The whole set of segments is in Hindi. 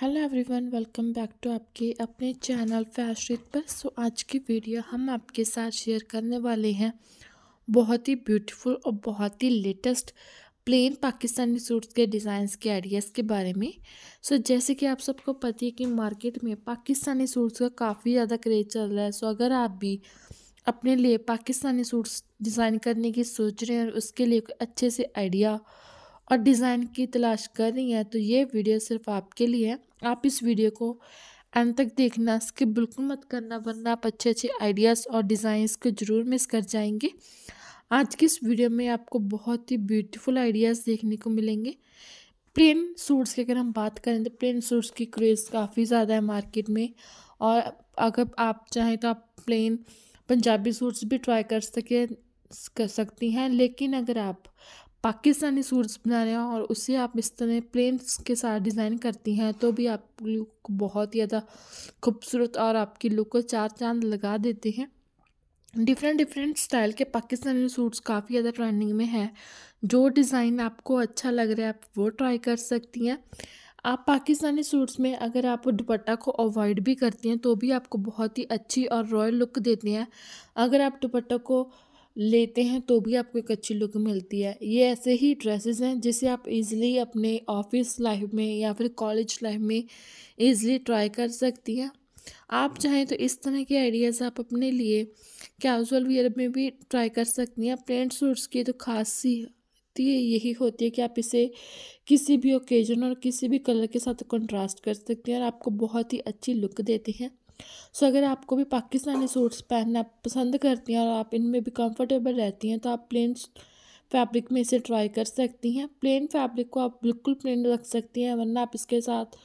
hello everyone welcome back to आपके अपने चैनल फैशन पर सो आज की वीडियो हम आपके साथ शेयर करने वाले हैं बहुत ही ब्यूटीफुल और बहुत ही लेटेस्ट प्लेन पाकिस्तानी सूट्स के डिज़ाइंस के आइडियाज़ के बारे में सो so, जैसे कि आप सबको पता है कि मार्केट में पाकिस्तानी सूट्स का काफ़ी ज़्यादा क्रेज चल रहा है सो so, अगर आप भी अपने लिए पाकिस्तानी सूट्स डिज़ाइन करने की सोच रहे हैं और उसके लिए अच्छे से आइडिया और डिज़ाइन की तलाश कर रही हैं तो ये वीडियो सिर्फ आपके लिए है आप इस वीडियो को एंड तक देखना स्किप बिल्कुल मत करना वरना आप अच्छे अच्छे आइडियाज़ और डिज़ाइंस को ज़रूर मिस कर जाएंगे आज की इस वीडियो में आपको बहुत ही ब्यूटीफुल आइडियाज़ देखने को मिलेंगे प्लेन सूट्स की अगर हम बात करें तो प्लेन सूट्स की क्रेज़ काफ़ी ज़्यादा है मार्केट में और अगर आप चाहें तो आप प्लेन पंजाबी सूट्स भी ट्राई कर सके कर सकती हैं लेकिन अगर आप पाकिस्तानी सूट्स बना रहे हैं और उसे आप इस तरह प्लेन्स के साथ डिज़ाइन करती हैं तो भी आप लुक बहुत ही ज़्यादा खूबसूरत और आपकी लुक को चार चांद लगा देते हैं डिफरेंट डिफरेंट स्टाइल के पाकिस्तानी सूट्स काफ़ी ज़्यादा ट्रेंडिंग में है जो डिज़ाइन आपको अच्छा लग रहा है आप वो ट्राई कर सकती हैं आप पाकिस्तानी सूट्स में अगर आप दुपट्टा को अवॉइड भी करती हैं तो भी आपको बहुत ही अच्छी और रॉयल लुक देती हैं अगर आप दुपट्टा को लेते हैं तो भी आपको एक अच्छी लुक मिलती है ये ऐसे ही ड्रेसेस हैं जिसे आप इजीली अपने ऑफिस लाइफ में या फिर कॉलेज लाइफ में इजीली ट्राई कर सकती हैं आप चाहें तो इस तरह के आइडियाज़ आप अपने लिए कैजुअल वियर में भी ट्राई कर सकती हैं प्लेन सूट्स की तो है यही होती है कि आप इसे किसी भी ओकेजन और किसी भी कलर के साथ कंट्रास्ट कर सकते हैं और आपको बहुत ही अच्छी लुक देते हैं सो अगर आपको भी पाकिस्तानी सूट्स पहनना पसंद करती हैं और आप इनमें भी कंफर्टेबल रहती हैं तो आप प्लेन फैब्रिक में इसे ट्राई कर सकती हैं प्लेन फैब्रिक को आप बिल्कुल प्लेन रख सकती हैं वरना आप इसके साथ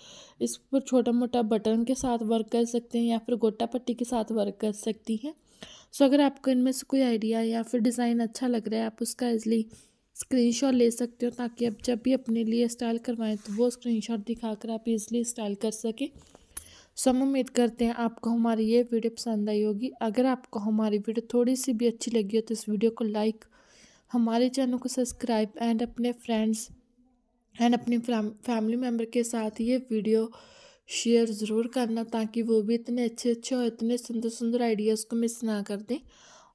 इस पर छोटा मोटा बटन के साथ वर्क कर सकते हैं या फिर गोटा पट्टी के साथ वर्क कर सकती हैं सो अगर आपको इनमें से कोई आइडिया या फिर डिज़ाइन अच्छा लग रहा है आप उसका इजली स्क्रीन ले सकते हो ताकि आप जब भी अपने लिए स्टाइल करवाएं तो वो स्क्रीन दिखाकर आप इजली स्टाइल कर सकें सो हम उम्मीद करते हैं आपको हमारी ये वीडियो पसंद आई होगी अगर आपको हमारी वीडियो थोड़ी सी भी अच्छी लगी हो तो इस वीडियो को लाइक हमारे चैनल को सब्सक्राइब एंड अपने फ्रेंड्स एंड अपनी फैमिली मेम्बर के साथ ये वीडियो शेयर ज़रूर करना ताकि वो भी इतने अच्छे अच्छे और इतने सुंदर सुंदर आइडियाज़ को मिस ना कर दें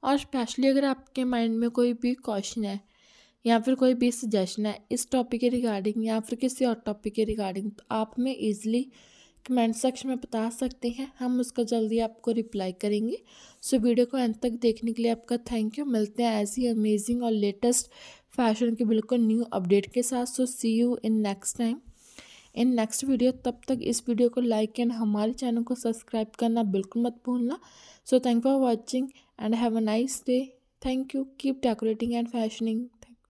और स्पेशली अगर आपके माइंड में कोई भी क्वेश्चन है या फिर कोई भी सजेशन है इस टॉपिक के रिगार्डिंग या फिर किसी और टॉपिक के रिगार्डिंग तो आप में ईज़िली कमेंट सेक्शन में बता सकते हैं हम उसका जल्दी आपको रिप्लाई करेंगे सो so, वीडियो को अंत तक देखने के लिए आपका थैंक यू मिलते हैं ऐसी अमेजिंग और लेटेस्ट फैशन के बिल्कुल न्यू अपडेट के साथ so see you in next time in next video तब तक इस वीडियो को लाइक एंड हमारे चैनल को सब्सक्राइब करना बिल्कुल मत भूलना so thank for watching and have a nice day thank you keep decorating and fashioning